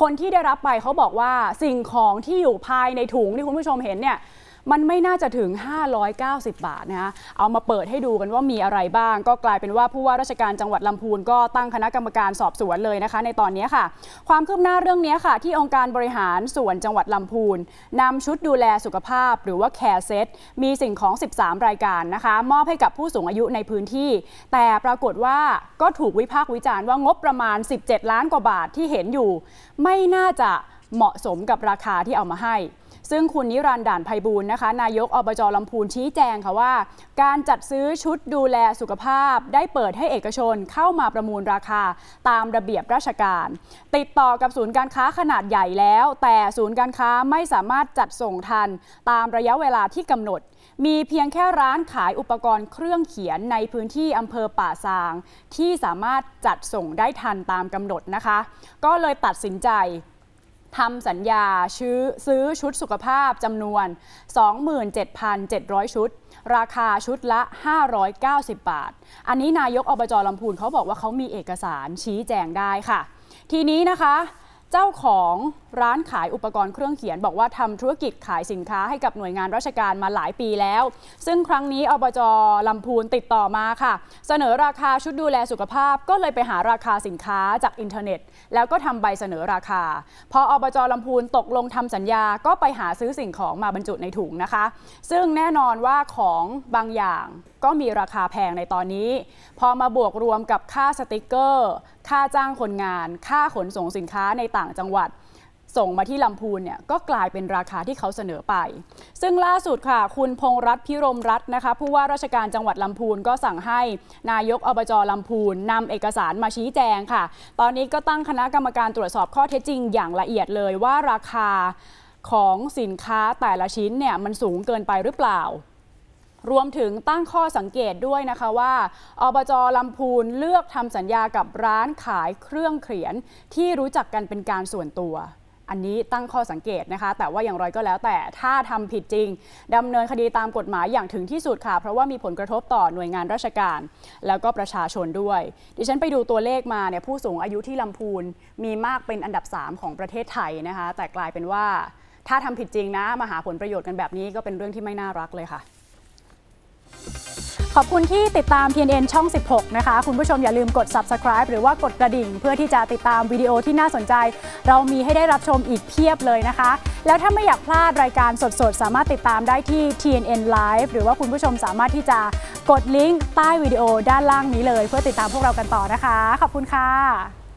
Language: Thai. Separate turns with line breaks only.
คนที่ได้รับไปเขาบอกว่าสิ่งของที่อยู่ภายในถุงที่คุณผู้ชมเห็นเนี่ยมันไม่น่าจะถึง 590 บาทนะคะ เอามาเปิดให้ดูกันว่ามีอะไรบ้าง ก็กลายเป็นว่าผู้ว่าราชการจังหวัดลำพูนก็ตั้งคณะกรรมการสอบสวนเลยนะคะในตอนนี้ค่ะ ความคืบหน้าเรื่องนี้ค่ะ ที่องค์การบริหารส่วนจังหวัดลำพูนนำชุดดูแลสุขภาพหรือว่าแคร์เซตมีสิ่งของ 13 รายการนะคะ มอบให้กับผู้สูงอายุในพื้นที่ แต่ปรากฏว่าก็ถูกวิพากษ์วิจารณ์ว่างบประมาณ 17 ล้านกว่าบาทที่เห็นอยู่ ไม่น่าจะเหมาะสมกับราคาที่เอามาให้ซึ่งคุณนิรันด์ด่านไพบูลนะคะนายกอบจลำพูนชี้แจงค่ะว่า การจัดซื้อชุดดูแลสุขภาพได้เปิดให้เอกชน เข้ามาประมูลราคาตามระเบียบราชการ ติดต่อกับศูนย์การค้าขนาดใหญ่แล้ว แต่ศูนย์การค้าไม่สามารถจัดส่งทัน ตามระยะเวลาที่กำหนด มีเพียงแค่ร้านขายอุปกรณ์เครื่องเขียนในพื้นที่อำเภอป่าซาง ที่สามารถจัดส่งได้ทันตามกำหนดนะคะ ก็เลยตัดสินใจทำสัญญาซื้อซื้อชุดสุขภาพจำนวน 27,700 ชุด ราคาชุดละ 590 บาท อันนี้นายกอบจลำพูนเขาบอกว่าเขามีเอกสารชี้แจงได้ค่ะ ทีนี้นะคะจ้าของร้านขายอุปกรณ์เครื่องเขียน บอกว่าทำธุรกิจขายสินค้าให้กับหน่วยงานราชการมาหลายปีแล้ว ซึ่งครั้งนี้อบจลำพูนติดต่อมาค่ะ เสนอราคาชุดดูแลสุขภาพ ก็เลยไปหาราคาสินค้าจากอินเทอร์เน็ต แล้วก็ทำใบเสนอราคาพออบจลำพูนตกลงทำสัญญาก็ไปหาซื้อสิ่งของมาบรรจุในถุงนะคะ ซึ่งแน่นอนว่าของบางอย่างก็มีราคาแพงในตอนนี้ พอมาบวกรวมกับค่าสติกเกอร์ค่าจ้างคนงาน ค่าขนส่งสินค้าในต่างจังหวัด ส่งมาที่ลำพูนเนี่ยก็กลายเป็นราคาที่เขาเสนอไป ซึ่งล่าสุดค่ะ คุณพงรัตพิรมรัตน์นะคะผู้ว่าราชการจังหวัดลำพูนก็สั่งให้นายกอบจลำพูนนำเอกสารมาชี้แจงค่ะ ตอนนี้ก็ตั้งคณะกรรมการตรวจสอบข้อเท็จจริงอย่างละเอียดเลยว่าราคาของสินค้าแต่ละชิ้นเนี่ยมันสูงเกินไปหรือเปล่ารวมถึงตั้งข้อสังเกตด้วยนะคะว่าอบจลำพูนเลือกทำสัญญากับร้านขายเครื่องเขียนที่รู้จักกันเป็นการส่วนตัว อันนี้ตั้งข้อสังเกตนะคะ แต่ว่าอย่างไรก็แล้วแต่ถ้าทำผิดจริงดำเนินคดีตามกฎหมายอย่างถึงที่สุดค่ะ เพราะว่ามีผลกระทบต่อหน่วยงานราชการ แล้วก็ประชาชนด้วย ดิฉันไปดูตัวเลขมาเนี่ยผู้สูงอายุที่ลำพูนมีมากเป็นอันดับ 3 ของประเทศไทยนะคะ แต่กลายเป็นว่า ถ้าทำผิดจริงนะมาหาผลประโยชน์กันแบบนี้ก็เป็นเรื่องที่ไม่น่ารักเลยค่ะขอบคุณที่ติดตาม p n n ช่อง 16 นะคะ คุณผู้ชมอย่าลืมกด subscribe หรือว่ากดกระดิ่งเพื่อที่จะติดตามวิดีโอที่น่าสนใจ เรามีให้ได้รับชมอีกเพียบเลยนะคะ แล้วถ้าไม่อยากพลาดรายการสดๆสามารถติดตามได้ที่ TNN Live หรือว่าคุณผู้ชมสามารถที่จะกดลิงก์ใต้วิดีโอด้านล่างนี้เลยเพื่อติดตามพวกเรากันต่อนะคะขอบคุณค่ะ